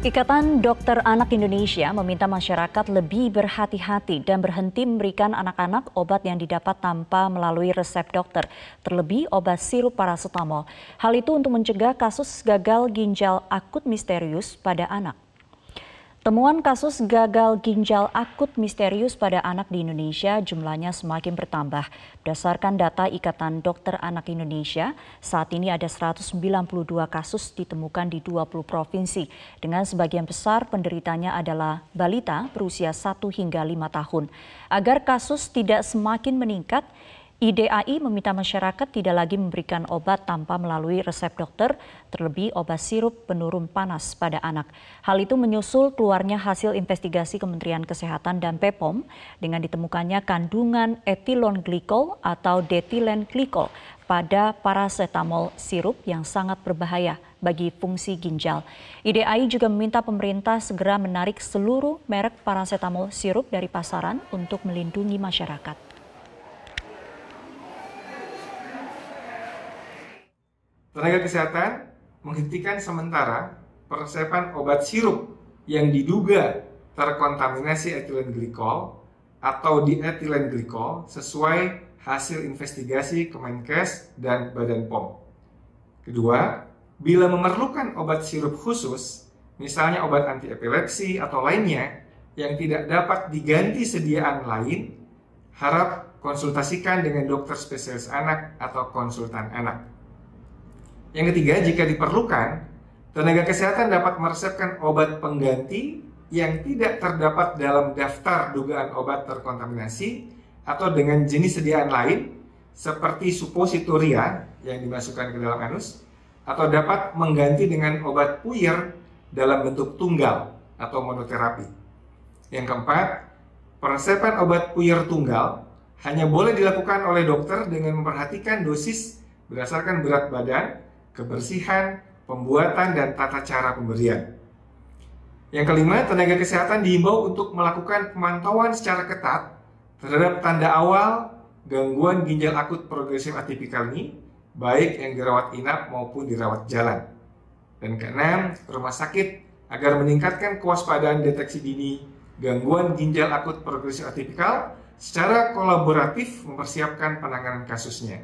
Ikatan Dokter Anak Indonesia meminta masyarakat lebih berhati-hati dan berhenti memberikan anak-anak obat yang didapat tanpa melalui resep dokter, terlebih obat sirup parasetamol. Hal itu untuk mencegah kasus gagal ginjal akut misterius pada anak. Temuan kasus gagal ginjal akut misterius pada anak di Indonesia jumlahnya semakin bertambah. Berdasarkan data Ikatan Dokter Anak Indonesia, saat ini ada 192 kasus ditemukan di 20 provinsi, dengan sebagian besar penderitanya adalah balita berusia 1 hingga 5 tahun. Agar kasus tidak semakin meningkat, IDAI meminta masyarakat tidak lagi memberikan obat tanpa melalui resep dokter, terlebih obat sirup penurun panas pada anak. Hal itu menyusul keluarnya hasil investigasi Kementerian Kesehatan dan PEPOM dengan ditemukannya kandungan etilon glikol atau detilen glikol pada paracetamol sirup yang sangat berbahaya bagi fungsi ginjal. IDAI juga meminta pemerintah segera menarik seluruh merek paracetamol sirup dari pasaran untuk melindungi masyarakat. Tenaga kesehatan menghentikan sementara peresepan obat sirup yang diduga terkontaminasi etilen glikol atau dietilen glikol sesuai hasil investigasi Kemenkes dan Badan POM. Kedua, bila memerlukan obat sirup khusus, misalnya obat anti epilepsi atau lainnya yang tidak dapat diganti sediaan lain, harap konsultasikan dengan dokter spesialis anak atau konsultan anak. Yang ketiga, jika diperlukan, tenaga kesehatan dapat meresepkan obat pengganti yang tidak terdapat dalam daftar dugaan obat terkontaminasi atau dengan jenis sediaan lain seperti supositoria yang dimasukkan ke dalam anus atau dapat mengganti dengan obat puyer dalam bentuk tunggal atau monoterapi. Yang keempat, peresepan obat puyer tunggal hanya boleh dilakukan oleh dokter dengan memperhatikan dosis berdasarkan berat badan kebersihan, pembuatan, dan tata cara pemberian. Yang kelima, tenaga kesehatan dihimbau untuk melakukan pemantauan secara ketat terhadap tanda awal gangguan ginjal akut progresif atipikal ini, baik yang dirawat inap maupun dirawat jalan. Dan keenam, rumah sakit agar meningkatkan kewaspadaan deteksi dini gangguan ginjal akut progresif atipikal secara kolaboratif mempersiapkan penanganan kasusnya.